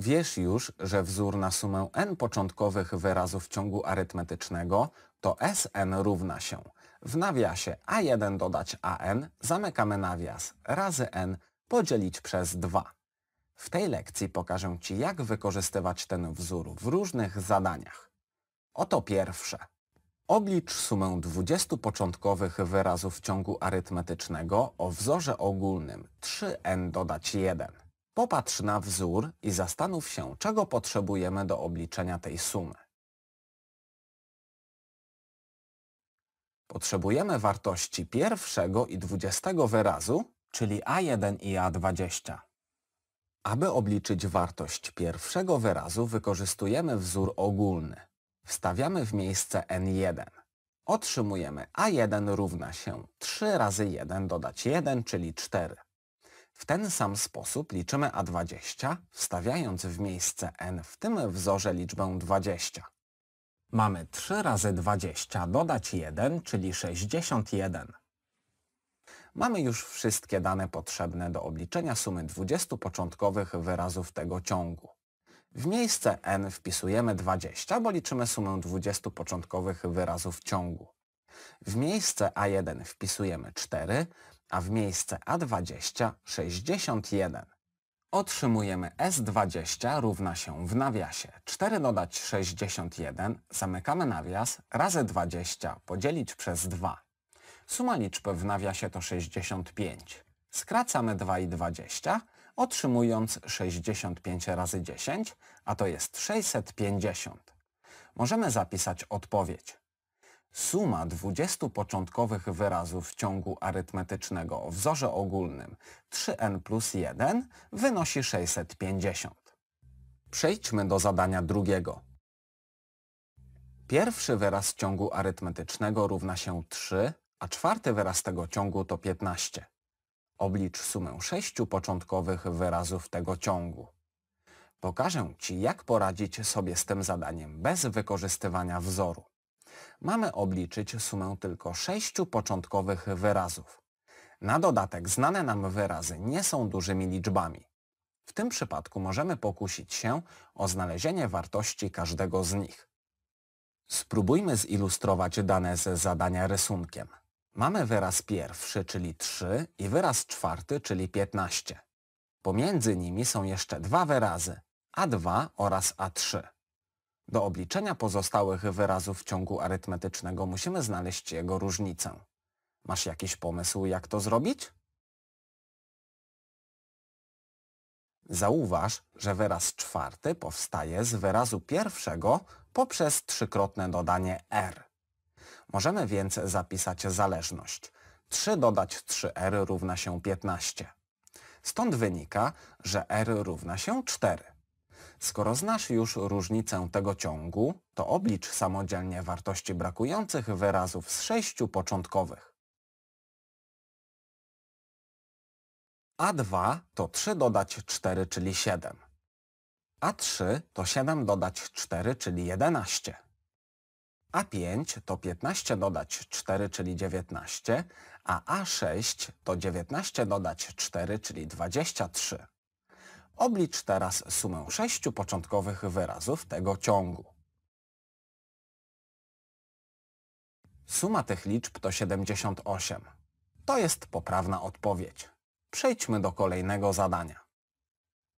Wiesz już, że wzór na sumę n początkowych wyrazów ciągu arytmetycznego to Sn równa się w nawiasie A1 dodać AN, zamykamy nawias, razy N podzielić przez 2. W tej lekcji pokażę Ci, jak wykorzystywać ten wzór w różnych zadaniach. Oto pierwsze. Oblicz sumę 20 początkowych wyrazów ciągu arytmetycznego o wzorze ogólnym 3n dodać 1. Popatrz na wzór i zastanów się, czego potrzebujemy do obliczenia tej sumy. Potrzebujemy wartości pierwszego i dwudziestego wyrazu, czyli A1 i A20. Aby obliczyć wartość pierwszego wyrazu wykorzystujemy wzór ogólny. Wstawiamy w miejsce N1. Otrzymujemy A1 równa się 3 razy 1 dodać 1, czyli 4. W ten sam sposób liczymy A20, wstawiając w miejsce n w tym wzorze liczbę 20. Mamy 3 razy 20 dodać 1, czyli 61. Mamy już wszystkie dane potrzebne do obliczenia sumy 20 początkowych wyrazów tego ciągu. W miejsce n wpisujemy 20, bo liczymy sumę 20 początkowych wyrazów ciągu. W miejsce a1 wpisujemy 4, a w miejsce A20 61. Otrzymujemy S20 równa się w nawiasie 4 dodać 61, zamykamy nawias, razy 20 podzielić przez 2. Suma liczb w nawiasie to 65. Skracamy 2 i 20, otrzymując 65 razy 10, a to jest 650. Możemy zapisać odpowiedź Suma 20 początkowych wyrazów ciągu arytmetycznego o wzorze ogólnym 3n plus 1 wynosi 650. Przejdźmy do zadania drugiego. Pierwszy wyraz ciągu arytmetycznego równa się 3, a czwarty wyraz tego ciągu to 15. Oblicz sumę 6 początkowych wyrazów tego ciągu. Pokażę Ci, jak poradzić sobie z tym zadaniem bez wykorzystywania wzoru mamy obliczyć sumę tylko sześciu początkowych wyrazów. Na dodatek znane nam wyrazy nie są dużymi liczbami. W tym przypadku możemy pokusić się o znalezienie wartości każdego z nich. Spróbujmy zilustrować dane ze zadania rysunkiem. Mamy wyraz pierwszy, czyli 3 i wyraz czwarty, czyli 15. Pomiędzy nimi są jeszcze dwa wyrazy A2 oraz A3. Do obliczenia pozostałych wyrazów ciągu arytmetycznego musimy znaleźć jego różnicę. Masz jakiś pomysł, jak to zrobić? Zauważ, że wyraz czwarty powstaje z wyrazu pierwszego poprzez trzykrotne dodanie r. Możemy więc zapisać zależność. 3 dodać 3r równa się 15. Stąd wynika, że r równa się 4. Skoro znasz już różnicę tego ciągu, to oblicz samodzielnie wartości brakujących wyrazów z sześciu początkowych. A2 to 3 dodać 4, czyli 7. A3 to 7 dodać 4, czyli 11. A5 to 15 dodać 4, czyli 19, a A6 to 19 dodać 4, czyli 23. Oblicz teraz sumę sześciu początkowych wyrazów tego ciągu. Suma tych liczb to 78. To jest poprawna odpowiedź. Przejdźmy do kolejnego zadania.